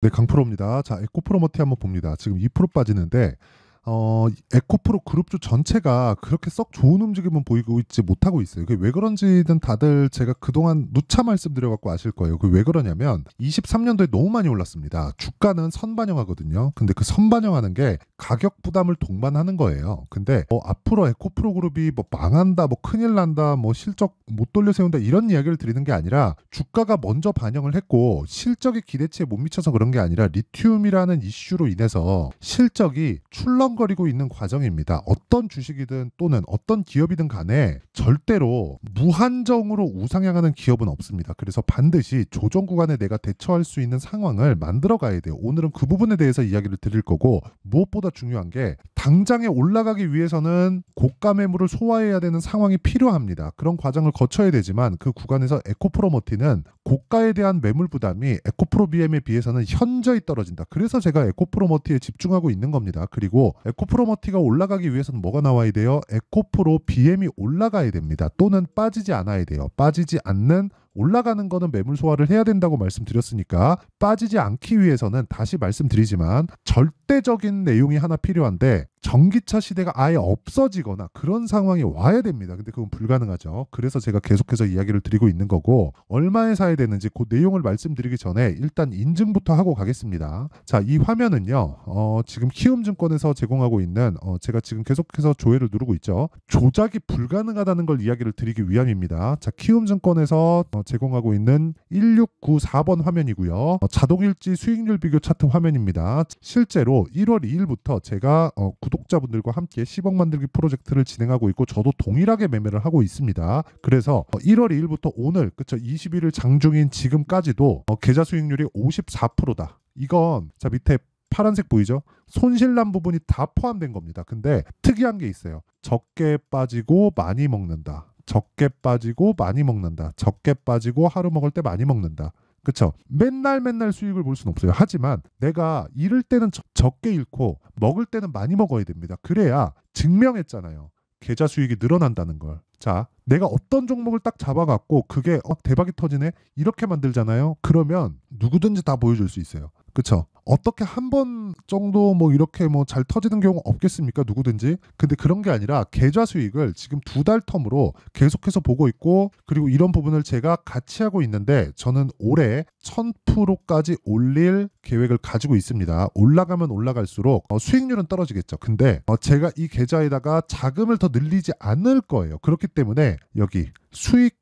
네, 강프로입니다. 자, 에코프로머티 한번 봅니다. 지금 2% 빠지는데 어, 에코프로 그룹주 전체가 그렇게 썩 좋은 움직임은 보이고 있지 못하고 있어요. 그게 왜 그런지는 다들 제가 그동안 누차 말씀드려갖고 아실 거예요. 그게 왜 그러냐면 23년도에 너무 많이 올랐습니다. 주가는 선반영하거든요. 근데 그 선반영하는 게 가격 부담을 동반하는 거예요. 근데 뭐 앞으로 에코프로 그룹이 뭐 망한다, 뭐 큰일 난다, 뭐 실적 못 돌려 세운다 이런 이야기를 드리는 게 아니라 주가가 먼저 반영을 했고 실적이 기대치에 못 미쳐서 그런 게 아니라 리튬이라는 이슈로 인해서 실적이 출렁 떵떵거리고 있는 과정입니다. 어떤 주식이든 또는 어떤 기업이든 간에 절대로 무한정으로 우상향하는 기업은 없습니다. 그래서 반드시 조정 구간에 내가 대처할 수 있는 상황을 만들어 가야 돼요. 오늘은 그 부분에 대해서 이야기를 드릴 거고 무엇보다 중요한 게 당장에 올라가기 위해서는 고가 매물을 소화해야 되는 상황이 필요합니다. 그런 과정을 거쳐야 되지만 그 구간에서 에코프로모티는 고가에 대한 매물 부담이 에코프로 BM에 비해서는 현저히 떨어진다. 그래서 제가 에코프로모티에 집중하고 있는 겁니다. 그리고 에코프로모티가 올라가기 위해서는 뭐가 나와야 돼요? 에코프로 BM이 올라가야 됩니다. 또는 빠지지 않아야 돼요. 빠지지 않는 올라가는 거는 매물 소화를 해야 된다고 말씀드렸으니까 빠지지 않기 위해서는 다시 말씀드리지만 절대적인 내용이 하나 필요한데 전기차 시대가 아예 없어지거나 그런 상황이 와야 됩니다. 근데 그건 불가능하죠. 그래서 제가 계속해서 이야기를 드리고 있는 거고 얼마에 사야 되는지 그 내용을 말씀드리기 전에 일단 인증부터 하고 가겠습니다. 자, 이 화면은요. 어, 지금 키움증권에서 제공하고 있는 어, 제가 지금 계속해서 조회를 누르고 있죠. 조작이 불가능하다는 걸 이야기를 드리기 위함입니다. 자, 키움증권에서 어, 제공하고 있는 1694번 화면이고요. 어, 자동일지 수익률 비교 차트 화면입니다. 실제로 1월 2일부터 제가 어, 구독자분들과 함께 10억 만들기 프로젝트를 진행하고 있고 저도 동일하게 매매를 하고 있습니다. 그래서 1월 2일부터 오늘 그쵸 21일 장중인 지금까지도 어, 계좌 수익률이 54%다. 이건 자 밑에 파란색 보이죠? 손실난 부분이 다 포함된 겁니다. 근데 특이한 게 있어요. 적게 빠지고 많이 먹는다. 적게 빠지고 많이 먹는다. 적게 빠지고 하루 먹을 때 많이 먹는다. 그렇죠. 맨날 맨날 수익을 볼 수는 없어요. 하지만 내가 잃을 때는 적게 잃고 먹을 때는 많이 먹어야 됩니다. 그래야 증명했잖아요. 계좌 수익이 늘어난다는 걸. 자, 내가 어떤 종목을 딱 잡아갖고 그게 어, 대박이 터지네 이렇게 만들잖아요. 그러면 누구든지 다 보여줄 수 있어요. 그렇죠. 어떻게 한 번 정도 뭐 이렇게 뭐 잘 터지는 경우 없겠습니까? 누구든지. 근데 그런 게 아니라 계좌 수익을 지금 두 달 텀으로 계속해서 보고 있고 그리고 이런 부분을 제가 같이 하고 있는데 저는 올해 1000%까지 올릴 계획을 가지고 있습니다. 올라가면 올라갈수록 어, 수익률은 떨어지겠죠. 근데 어, 제가 이 계좌에다가 자금을 더 늘리지 않을 거예요. 그렇기 때문에 여기 수익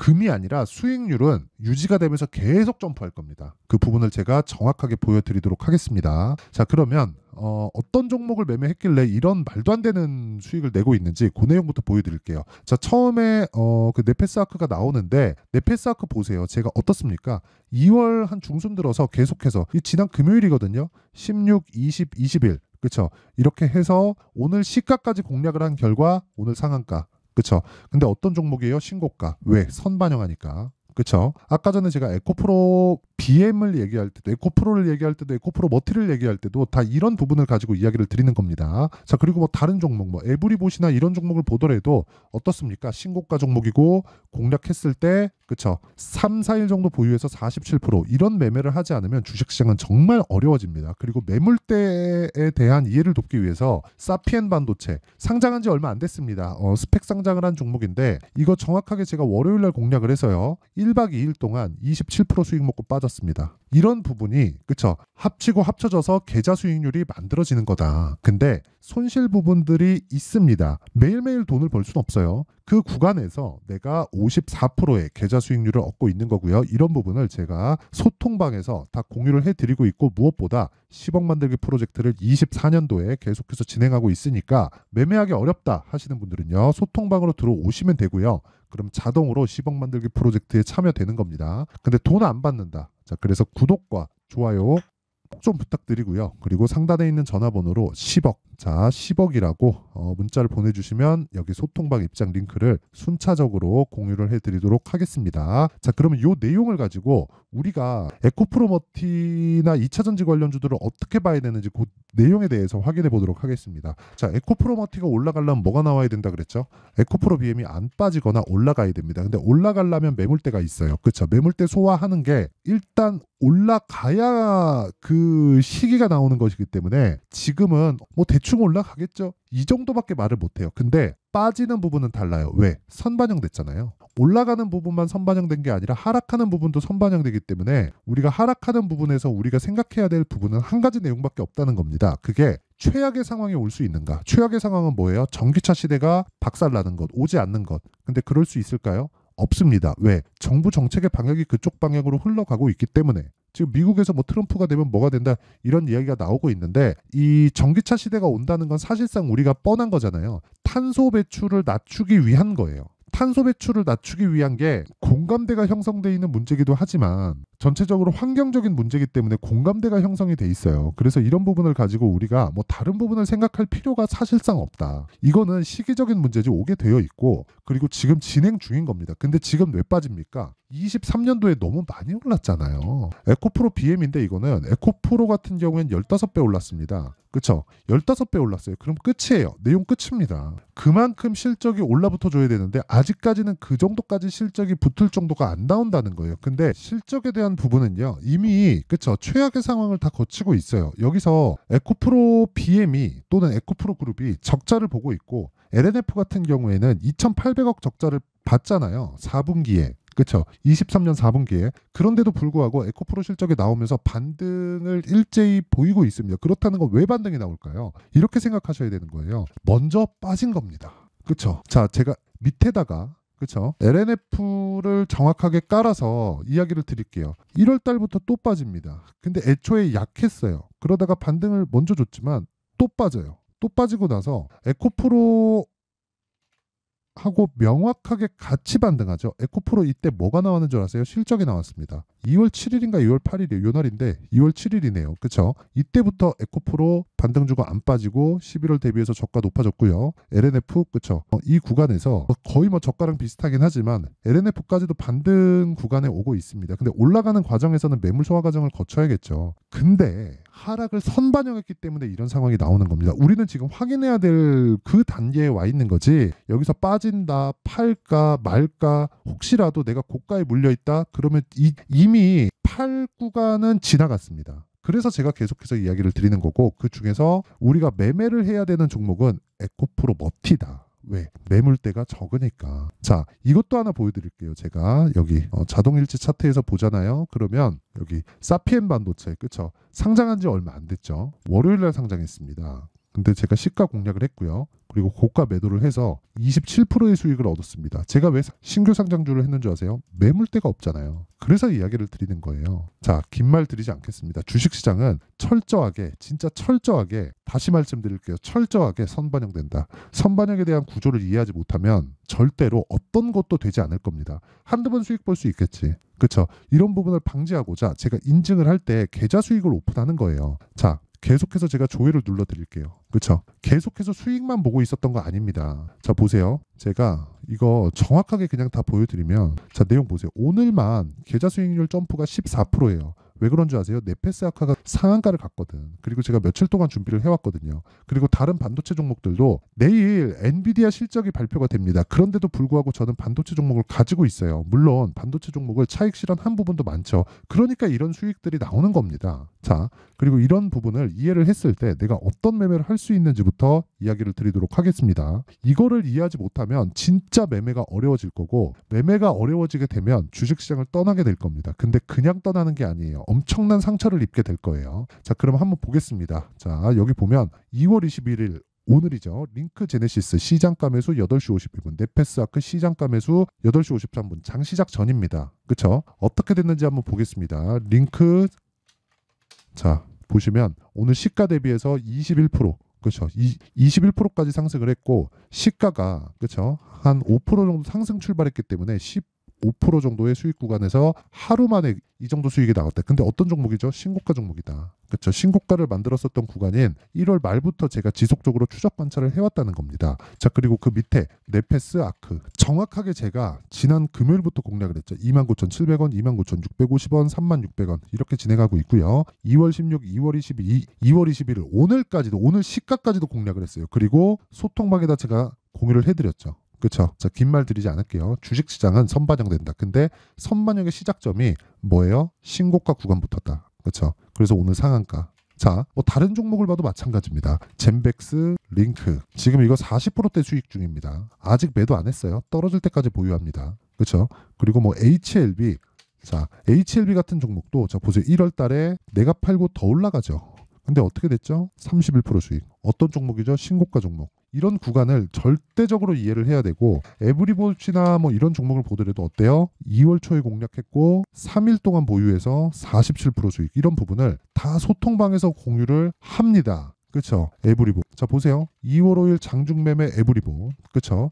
금이 아니라 수익률은 유지가 되면서 계속 점프할 겁니다. 그 부분을 제가 정확하게 보여드리도록 하겠습니다. 자 그러면 어, 떤 종목을 매매했길래 이런 말도 안 되는 수익을 내고 있는지 그 내용부터 보여드릴게요. 자 처음에 어, 그 네페스아크가 나오는데 네페스아크 보세요. 제가 어떻습니까? 2월 한 중순 들어서 계속해서 지난 금요일이거든요. 16, 20, 21 그렇죠. 이렇게 해서 오늘 시가까지 공략을 한 결과 오늘 상한가 그쵸? 근데 어떤 종목이에요? 신고가. 왜? 선반영하니까. 그쵸? 아까 전에 제가 에코프로 BM을 얘기할 때도 에코프로를 얘기할 때도 에코프로 머티를 얘기할 때도 다 이런 부분을 가지고 이야기를 드리는 겁니다. 자 그리고 뭐 다른 종목 뭐 에브리봇이나 이런 종목을 보더라도 어떻습니까? 신고가 종목이고 공략했을 때 그쵸 3, 4일 정도 보유해서 47% 이런 매매를 하지 않으면 주식시장은 정말 어려워집니다. 그리고 매물대에 대한 이해를 돕기 위해서 사피엔 반도체 상장한 지 얼마 안 됐습니다. 어, 스펙 상장을 한 종목인데 이거 정확하게 제가 월요일 날 공략을 해서요. 1박 2일 동안 27% 수익 먹고 빠졌 없었습니다. 이런 부분이 그쵸 합치고 합쳐져서 계좌 수익률이 만들어지는 거다. 근데 손실 부분들이 있습니다. 매일매일 돈을 벌 수는 없어요. 그 구간에서 내가 54%의 계좌 수익률을 얻고 있는 거고요. 이런 부분을 제가 소통방에서 다 공유를 해드리고 있고 무엇보다 10억 만들기 프로젝트를 24년도에 계속해서 진행하고 있으니까 매매하기 어렵다 하시는 분들은요. 소통방으로 들어오시면 되고요. 그럼 자동으로 10억 만들기 프로젝트에 참여되는 겁니다. 근데 돈 안 받는다. 자, 그래서 구독과 좋아요 좀 부탁드리고요. 그리고 상단에 있는 전화번호로 10억 자 10억이라고 어, 문자를 보내주시면 여기 소통방 입장 링크를 순차적으로 공유를 해드리도록 하겠습니다. 자 그러면 요 내용을 가지고 우리가 에코프로머티나 2차전지 관련주들을 어떻게 봐야 되는지 그 내용에 대해서 확인해 보도록 하겠습니다. 자 에코프로머티가 올라가려면 뭐가 나와야 된다 그랬죠? 에코프로 BM이 안 빠지거나 올라가야 됩니다. 근데 올라가려면 매물대가 있어요. 그렇죠? 매물대 소화하는 게 일단 올라가야 그 시기가 나오는 것이기 때문에 지금은 뭐 대충 대충 올라가겠죠. 이 정도밖에 말을 못해요. 근데 빠지는 부분은 달라요. 왜? 선반영됐잖아요. 올라가는 부분만 선반영된 게 아니라 하락하는 부분도 선반영되기 때문에 우리가 하락하는 부분에서 우리가 생각해야 될 부분은 한 가지 내용밖에 없다는 겁니다. 그게 최악의 상황이 올 수 있는가? 최악의 상황은 뭐예요? 전기차 시대가 박살나는 것, 오지 않는 것. 근데 그럴 수 있을까요? 없습니다. 왜? 정부 정책의 방향이 그쪽 방향으로 흘러가고 있기 때문에. 지금 미국에서 뭐 트럼프가 되면 뭐가 된다 이런 이야기가 나오고 있는데 이 전기차 시대가 온다는 건 사실상 우리가 뻔한 거잖아요. 탄소 배출을 낮추기 위한 거예요. 탄소 배출을 낮추기 위한 게 공감대가 형성돼 있는 문제기도 하지만 전체적으로 환경적인 문제이기 때문에 공감대가 형성이 돼 있어요. 그래서 이런 부분을 가지고 우리가 뭐 다른 부분을 생각할 필요가 사실상 없다. 이거는 시기적인 문제지 오게 되어 있고 그리고 지금 진행 중인 겁니다. 근데 지금 왜 빠집니까? 23년도에 너무 많이 올랐잖아요. 에코프로 BM인데 이거는 에코프로 같은 경우엔 15배 올랐습니다. 그쵸? 15배 올랐어요. 그럼 끝이에요. 내용 끝입니다. 그만큼 실적이 올라붙어 줘야 되는데 아직까지는 그 정도까지 실적이 붙을 정도가 안 나온다는 거예요. 근데 실적에 대한 대한 부분은요. 이미 그쵸 최악의 상황을 다 거치고 있어요. 여기서 에코프로 BM이 또는 에코프로 그룹이 적자를 보고 있고 LNF 같은 경우에는 2,800억 적자를 봤잖아요. 4분기에 그쵸 23년 4분기에 그런데도 불구하고 에코프로 실적이 나오면서 반등을 일제히 보이고 있습니다. 그렇다는 건 왜 반등이 나올까요? 이렇게 생각하셔야 되는 거예요. 먼저 빠진 겁니다. 그쵸 자, 제가 밑에다가 그렇죠. LNF를 정확하게 깔아서 이야기를 드릴게요. 1월 달부터 또 빠집니다. 근데 애초에 약했어요. 그러다가 반등을 먼저 줬지만 또 빠져요. 또 빠지고 나서 에코프로 하고 명확하게 같이 반등하죠. 에코프로 이때 뭐가 나왔는 줄 아세요? 실적이 나왔습니다. 2월 7일인가 2월 8일이에요. 요날인데 2월 7일이네요. 그쵸? 이때부터 에코프로 반등주가 안 빠지고 11월 대비해서 저가 높아졌고요. LNF 그쵸? 어, 이 구간에서 거의 뭐 저가랑 비슷하긴 하지만 LNF까지도 반등 구간에 오고 있습니다. 근데 올라가는 과정에서는 매물 소화 과정을 거쳐야겠죠. 근데 하락을 선반영했기 때문에 이런 상황이 나오는 겁니다. 우리는 지금 확인해야 될 그 단계에 와 있는 거지 여기서 빠진다 팔까 말까 혹시라도 내가 고가에 물려 있다 그러면 이, 이 이미 8구간은 지나갔습니다. 그래서 제가 계속해서 이야기를 드리는 거고 그 중에서 우리가 매매를 해야 되는 종목은 에코프로 머티다. 왜? 매물대가 적으니까. 자, 이것도 하나 보여드릴게요. 제가 여기 어, 자동일지 차트에서 보잖아요. 그러면 여기 사피엔 반도체, 그쵸? 상장한 지 얼마 안 됐죠? 월요일 날 상장했습니다. 근데 제가 시가 공략을 했고요. 그리고 고가 매도를 해서 27%의 수익을 얻었습니다. 제가 왜 신규 상장주를 했는 줄 아세요? 매물대가 없잖아요. 그래서 이야기를 드리는 거예요. 자, 긴 말 드리지 않겠습니다. 주식시장은 철저하게, 진짜 철저하게, 다시 말씀드릴게요. 철저하게 선반영된다. 선반영에 대한 구조를 이해하지 못하면 절대로 어떤 것도 되지 않을 겁니다. 한두 번 수익 볼 수 있겠지. 그렇죠 이런 부분을 방지하고자 제가 인증을 할 때 계좌 수익을 오픈하는 거예요. 자, 계속해서 제가 조회를 눌러 드릴게요. 그렇죠? 계속해서 수익만 보고 있었던 거 아닙니다. 자 보세요. 제가 이거 정확하게 그냥 다 보여드리면 자 내용 보세요. 오늘만 계좌 수익률 점프가 14%예요. 왜 그런 줄 아세요? 네페스 아카가 상한가를 갔거든. 그리고 제가 며칠 동안 준비를 해왔거든요. 그리고 다른 반도체 종목들도 내일 엔비디아 실적이 발표가 됩니다. 그런데도 불구하고 저는 반도체 종목을 가지고 있어요. 물론 반도체 종목을 차익 실현한 부분도 많죠. 그러니까 이런 수익들이 나오는 겁니다. 자, 그리고 이런 부분을 이해를 했을 때 내가 어떤 매매를 할 수 있는지부터 이야기를 드리도록 하겠습니다. 이거를 이해하지 못하면 진짜 매매가 어려워질 거고 매매가 어려워지게 되면 주식시장을 떠나게 될 겁니다. 근데 그냥 떠나는 게 아니에요. 엄청난 상처를 입게 될 거예요. 자, 그럼 한번 보겠습니다. 자, 여기 보면 2월 21일 오늘이죠. 링크 제네시스 시장가 매수 8시 52분, 네페스아크 시장가 매수 8시 53분, 장 시작 전입니다. 그쵸? 어떻게 됐는지 한번 보겠습니다. 링크, 자, 보시면 오늘 시가 대비해서 21%, 그렇죠. 21%까지 상승을 했고 시가가 그렇죠. 한 5% 정도 상승 출발했기 때문에 10 5% 정도의 수익 구간에서 하루 만에 이 정도 수익이 나왔다. 근데 어떤 종목이죠? 신고가 종목이다. 그렇죠. 신고가를 만들었었던 구간인 1월 말부터 제가 지속적으로 추적 관찰을 해왔다는 겁니다. 자 그리고 그 밑에 네페스 아크 정확하게 제가 지난 금요일부터 공략을 했죠. 29,700원, 29,650원, 36,600원 이렇게 진행하고 있고요. 2월 16, 2월 22, 2월 21일 오늘까지도 오늘 시가까지도 공략을 했어요. 그리고 소통방에다 제가 공유를 해드렸죠. 그렇죠. 긴말 드리지 않을게요. 주식 시장은 선반영된다. 근데 선반영의 시작점이 뭐예요? 신고가 구간 붙었다. 그렇죠. 그래서 오늘 상한가. 자, 뭐 다른 종목을 봐도 마찬가지입니다. 젠백스, 링크. 지금 이거 40%대 수익 중입니다. 아직 매도 안 했어요. 떨어질 때까지 보유합니다. 그렇죠. 그리고 뭐 HLB. 자, HLB 같은 종목도 자, 보세요. 1월 달에 내가 팔고 더 올라가죠. 근데 어떻게 됐죠? 31% 수익. 어떤 종목이죠? 신고가 종목. 이런 구간을 절대적으로 이해를 해야 되고 에브리볼치나 뭐 이런 종목을 보더라도 어때요? 2월 초에 공략했고 3일 동안 보유해서 47% 수익 이런 부분을 다 소통방에서 공유를 합니다. 그쵸? 에브리보. 자 보세요. 2월 5일 장중 매매 에브리보. 그쵸?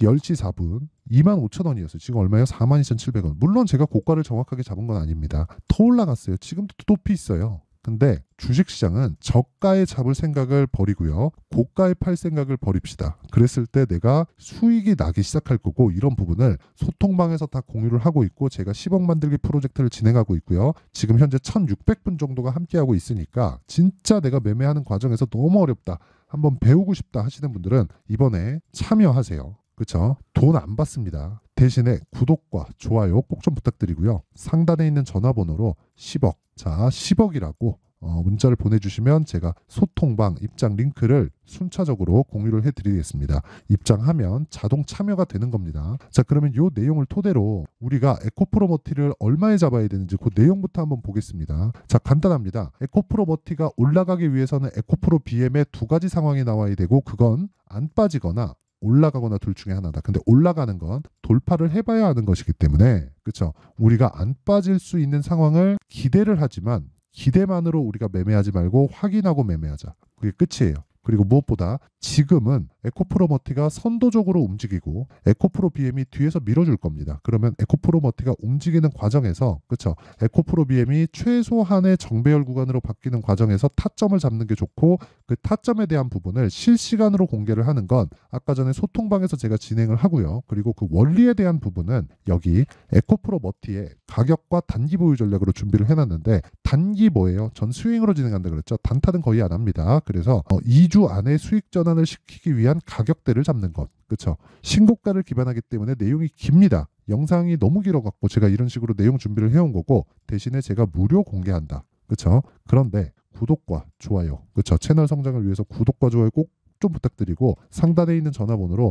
10시 4분 25,000원이었어요. 지금 얼마예요? 42,700원. 물론 제가 고가를 정확하게 잡은 건 아닙니다. 더 올라갔어요. 지금도 또 높이 있어요. 근데 주식시장은 저가에 잡을 생각을 버리고요. 고가에 팔 생각을 버립시다. 그랬을 때 내가 수익이 나기 시작할 거고 이런 부분을 소통방에서 다 공유를 하고 있고 제가 10억 만들기 프로젝트를 진행하고 있고요. 지금 현재 1600분 정도가 함께하고 있으니까 진짜 내가 매매하는 과정에서 너무 어렵다. 한번 배우고 싶다 하시는 분들은 이번에 참여하세요. 그쵸돈안 받습니다. 대신에 구독과 좋아요 꼭 좀 부탁드리고요. 상단에 있는 전화번호로 10억, 자 10억이라고 어, 문자를 보내주시면 제가 소통방 입장 링크를 순차적으로 공유를 해드리겠습니다. 입장하면 자동 참여가 되는 겁니다. 자 그러면 이 내용을 토대로 우리가 에코프로머티를 얼마에 잡아야 되는지 그 내용부터 한번 보겠습니다. 자 간단합니다. 에코프로머티가 올라가기 위해서는 에코프로 BM의 두 가지 상황이 나와야 되고 그건 안 빠지거나 올라가거나 둘 중에 하나다. 근데 올라가는 건 돌파를 해봐야 하는 것이기 때문에 그쵸 우리가 안 빠질 수 있는 상황을 기대를 하지만 기대만으로 우리가 매매하지 말고 확인하고 매매하자. 그게 끝이에요. 그리고 무엇보다 지금은 에코프로머티가 선도적으로 움직이고 에코프로 BM이 뒤에서 밀어줄 겁니다. 그러면 에코프로머티가 움직이는 과정에서 그쵸 에코프로 BM이 최소한의 정배열 구간으로 바뀌는 과정에서 타점을 잡는 게 좋고 그 타점에 대한 부분을 실시간으로 공개를 하는 건 아까 전에 소통방에서 제가 진행을 하고요. 그리고 그 원리에 대한 부분은 여기 에코프로머티의 가격과 단기 보유 전략으로 준비를 해놨는데 단기 뭐예요? 전 스윙으로 진행한다 그랬죠. 단타는 거의 안 합니다. 그래서 2주 어, 안에 수익 전환 전환을 시키기 위한 가격대를 잡는 것. 그렇죠. 신고가를 기반하기 때문에 내용이 깁니다. 영상이 너무 길어갖고 제가 이런 식으로 내용 준비를 해온 거고 대신에 제가 무료 공개한다. 그렇죠. 그런데 구독과 좋아요. 그렇죠. 채널 성장을 위해서 구독과 좋아요 꼭 좀 부탁드리고 상단에 있는 전화번호로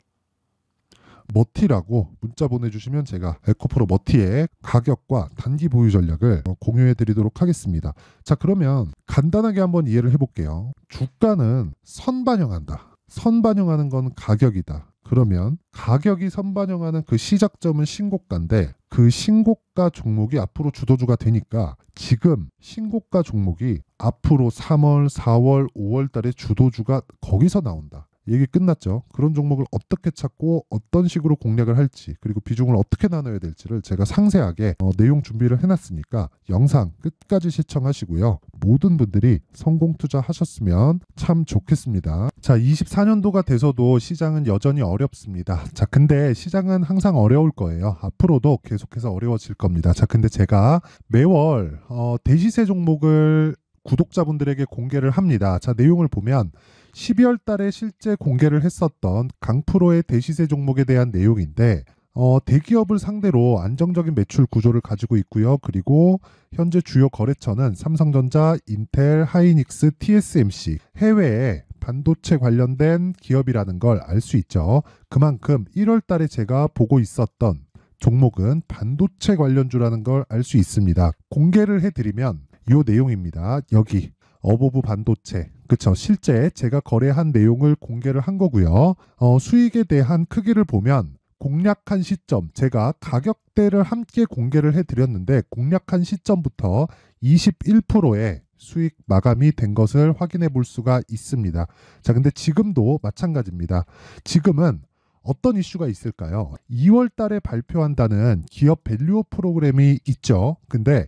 머티라고 문자 보내주시면 제가 에코프로 머티의 가격과 단기 보유 전략을 공유해 드리도록 하겠습니다. 자 그러면 간단하게 한번 이해를 해볼게요. 주가는 선반영한다. 선반영하는 건 가격이다. 그러면 가격이 선반영하는 그 시작점은 신고가인데 그 신고가 종목이 앞으로 주도주가 되니까 지금 신고가 종목이 앞으로 3월, 4월, 5월 달에 주도주가 거기서 나온다. 얘기 끝났죠. 그런 종목을 어떻게 찾고 어떤 식으로 공략을 할지 그리고 비중을 어떻게 나눠야 될지를 제가 상세하게 어, 내용 준비를 해놨으니까 영상 끝까지 시청하시고요. 모든 분들이 성공 투자하셨으면 참 좋겠습니다. 자, 24년도가 돼서도 시장은 여전히 어렵습니다. 자, 근데 시장은 항상 어려울 거예요. 앞으로도 계속해서 어려워질 겁니다. 자, 근데 제가 매월 어, 대시세 종목을 구독자분들에게 공개를 합니다. 자, 내용을 보면 12월 달에 실제 공개를 했었던 강프로의 대시세 종목에 대한 내용인데 어, 대기업을 상대로 안정적인 매출 구조를 가지고 있고요. 그리고 현재 주요 거래처는 삼성전자, 인텔, 하이닉스, TSMC, 해외에 반도체 관련된 기업이라는 걸 알 수 있죠. 그만큼 1월 달에 제가 보고 있었던 종목은 반도체 관련주라는 걸 알 수 있습니다. 공개를 해드리면 이 내용입니다. 여기 어버브 반도체 그쵸 실제 제가 거래한 내용을 공개를 한 거고요. 어, 수익에 대한 크기를 보면 공략한 시점, 제가 가격대를 함께 공개를 해드렸는데 공략한 시점부터 21%의 수익 마감이 된 것을 확인해 볼 수가 있습니다. 자, 근데 지금도 마찬가지입니다. 지금은 어떤 이슈가 있을까요? 2월 달에 발표한다는 기업 밸류 프로그램이 있죠. 근데